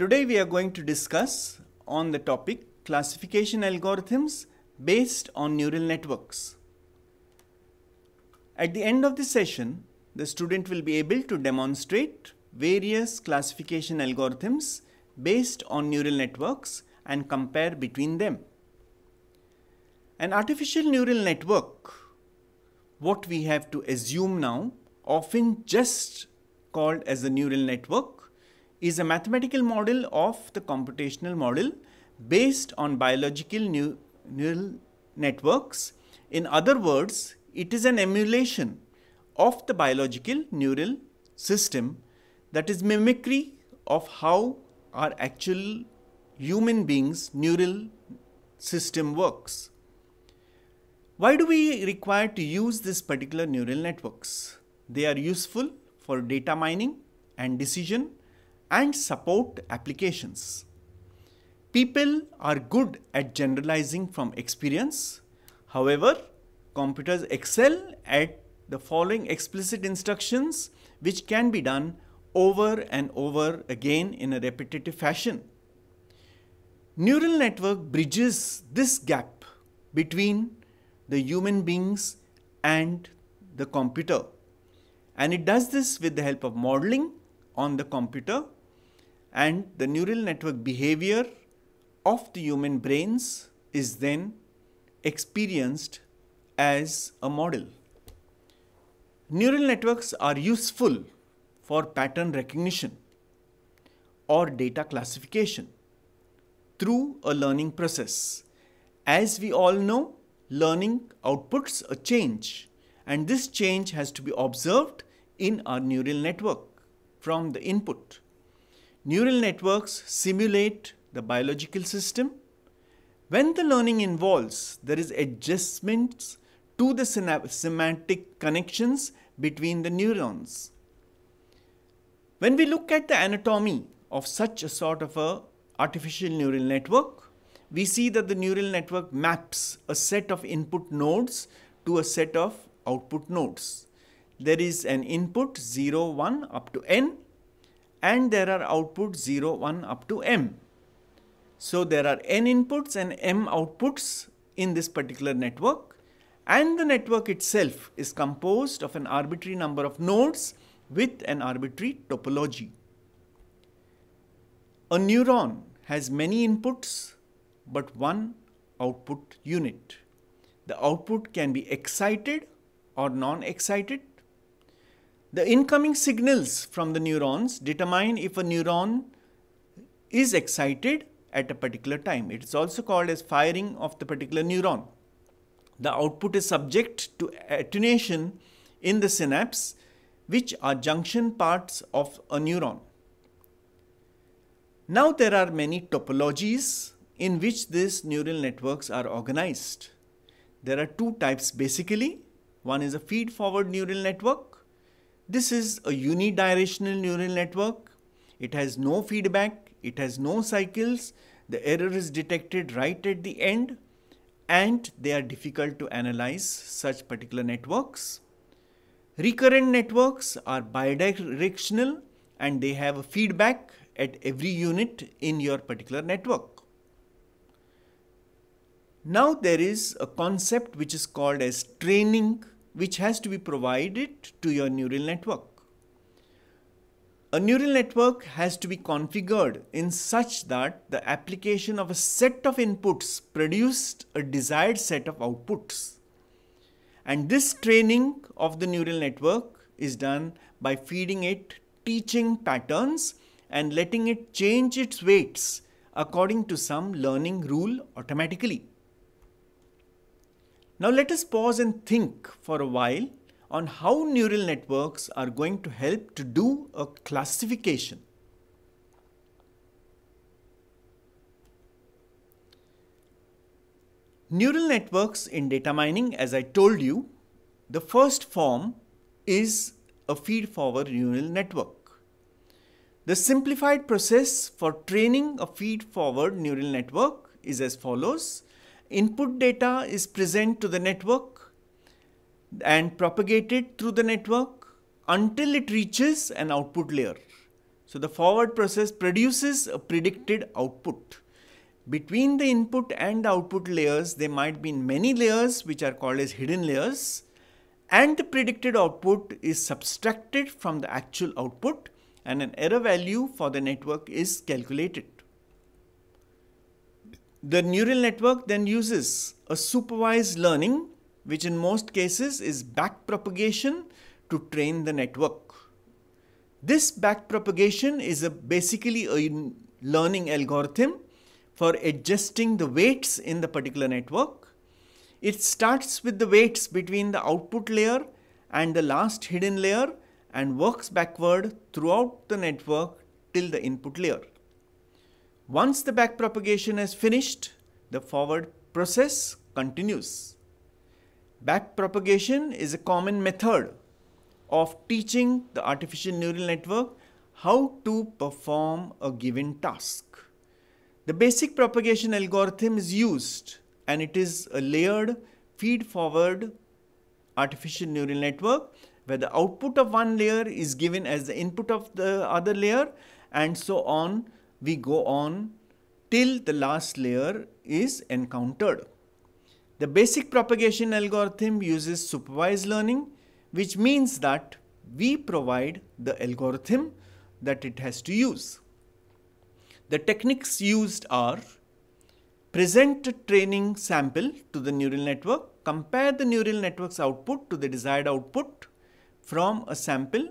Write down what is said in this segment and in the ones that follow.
Today we are going to discuss on the topic classification algorithms based on neural networks. At the end of the session, the student will be able to demonstrate various classification algorithms based on neural networks and compare between them. An artificial neural network, what we have to assume now, often just called as a neural network, is a mathematical model of the computational model based on biological neural networks. In other words, it is an emulation of the biological neural system that is mimicry of how our actual human beings neural system works. Why do we require to use this particular neural networks? They are useful for data mining and decision and support applications. People are good at generalizing from experience. However, computers excel at the following explicit instructions which can be done over and over again in a repetitive fashion. Neural network bridges this gap between the human beings and the computer. And it does this with the help of modeling on the computer and the neural network behavior of the human brains is then experienced as a model. Neural networks are useful for pattern recognition or data classification through a learning process. As we all know, learning outputs a change and this change has to be observed in our neural network from the input neural networks simulate the biological system. When the learning involves, there is adjustments to the semantic connections between the neurons. When we look at the anatomy of such a sort of a artificial neural network, we see that the neural network maps a set of input nodes to a set of output nodes. There is an input 0, 1 up to n and there are output 0, 1 up to m. So there are n inputs and m outputs in this particular network and the network itself is composed of an arbitrary number of nodes with an arbitrary topology. A neuron has many inputs but one output unit. The output can be excited or non-excited the incoming signals from the neurons determine if a neuron is excited at a particular time. It is also called as firing of the particular neuron. The output is subject to attenuation in the synapse, which are junction parts of a neuron. Now there are many topologies in which these neural networks are organized. There are two types basically. One is a feed forward neural network this is a unidirectional neural network. It has no feedback, it has no cycles, the error is detected right at the end, and they are difficult to analyze such particular networks. Recurrent networks are bidirectional and they have a feedback at every unit in your particular network. Now there is a concept which is called as training which has to be provided to your neural network. A neural network has to be configured in such that the application of a set of inputs produced a desired set of outputs. And this training of the neural network is done by feeding it teaching patterns and letting it change its weights according to some learning rule automatically. Now let us pause and think for a while on how neural networks are going to help to do a classification. Neural networks in data mining, as I told you, the first form is a feed-forward neural network. The simplified process for training a feed-forward neural network is as follows. Input data is present to the network and propagated through the network until it reaches an output layer. So the forward process produces a predicted output. Between the input and the output layers, there might be many layers which are called as hidden layers and the predicted output is subtracted from the actual output and an error value for the network is calculated. The neural network then uses a supervised learning, which in most cases is backpropagation, to train the network. This backpropagation is a basically a learning algorithm for adjusting the weights in the particular network. It starts with the weights between the output layer and the last hidden layer and works backward throughout the network till the input layer. Once the back propagation is finished, the forward process continues. Back propagation is a common method of teaching the artificial neural network how to perform a given task. The basic propagation algorithm is used and it is a layered feed forward artificial neural network where the output of one layer is given as the input of the other layer and so on we go on till the last layer is encountered. The basic propagation algorithm uses supervised learning, which means that we provide the algorithm that it has to use. The techniques used are present a training sample to the neural network, compare the neural network's output to the desired output from a sample,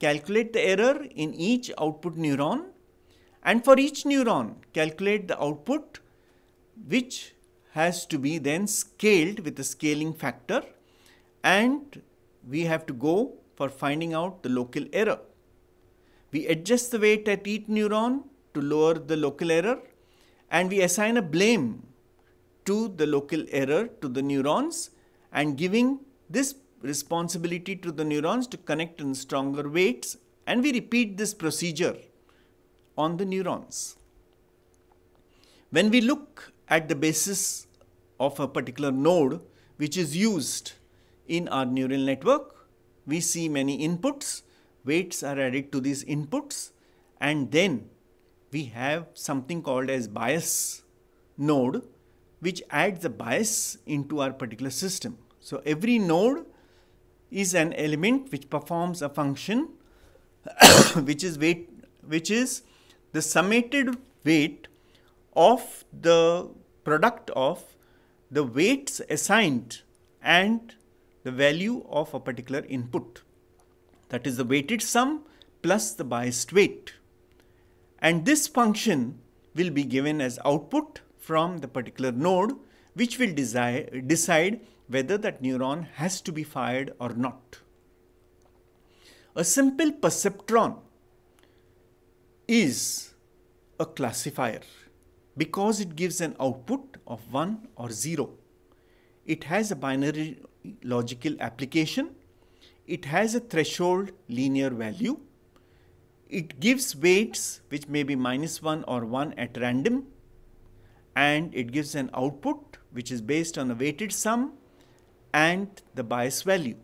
calculate the error in each output neuron and for each neuron calculate the output which has to be then scaled with a scaling factor and we have to go for finding out the local error. We adjust the weight at each neuron to lower the local error and we assign a blame to the local error to the neurons and giving this responsibility to the neurons to connect in stronger weights and we repeat this procedure on the neurons. When we look at the basis of a particular node which is used in our neural network, we see many inputs, weights are added to these inputs and then we have something called as bias node which adds a bias into our particular system. So every node is an element which performs a function which is weight which is the summated weight of the product of the weights assigned and the value of a particular input. That is the weighted sum plus the biased weight. And this function will be given as output from the particular node which will decide whether that neuron has to be fired or not. A simple perceptron is a classifier because it gives an output of 1 or 0. It has a binary logical application. It has a threshold linear value. It gives weights which may be minus 1 or 1 at random and it gives an output which is based on a weighted sum and the bias value.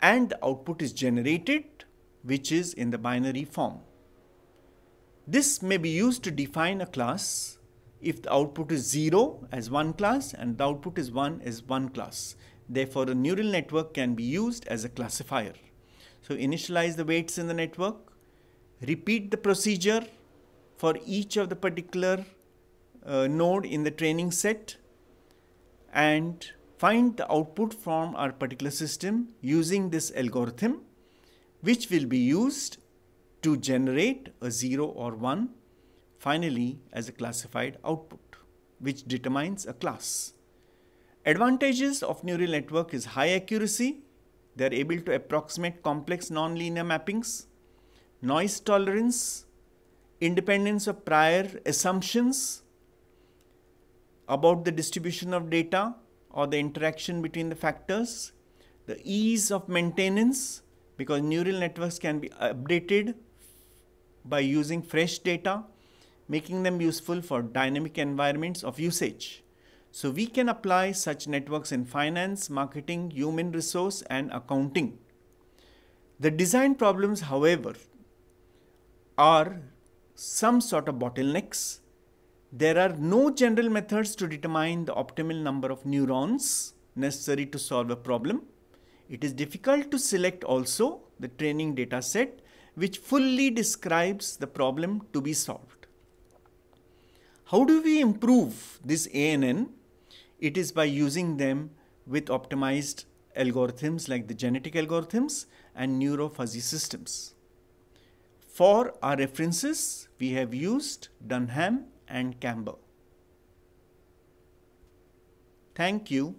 And the output is generated which is in the binary form. This may be used to define a class if the output is 0 as one class and the output is 1 as one class. Therefore, a neural network can be used as a classifier. So initialize the weights in the network, repeat the procedure for each of the particular uh, node in the training set and find the output from our particular system using this algorithm which will be used to generate a 0 or 1 finally as a classified output which determines a class. Advantages of neural network is high accuracy, they are able to approximate complex nonlinear mappings, noise tolerance, independence of prior assumptions about the distribution of data or the interaction between the factors, the ease of maintenance because neural networks can be updated by using fresh data, making them useful for dynamic environments of usage. So we can apply such networks in finance, marketing, human resource and accounting. The design problems, however, are some sort of bottlenecks. There are no general methods to determine the optimal number of neurons necessary to solve a problem. It is difficult to select also the training data set which fully describes the problem to be solved. How do we improve this ANN? It is by using them with optimized algorithms like the genetic algorithms and neurofuzzy systems. For our references, we have used Dunham and Campbell. Thank you.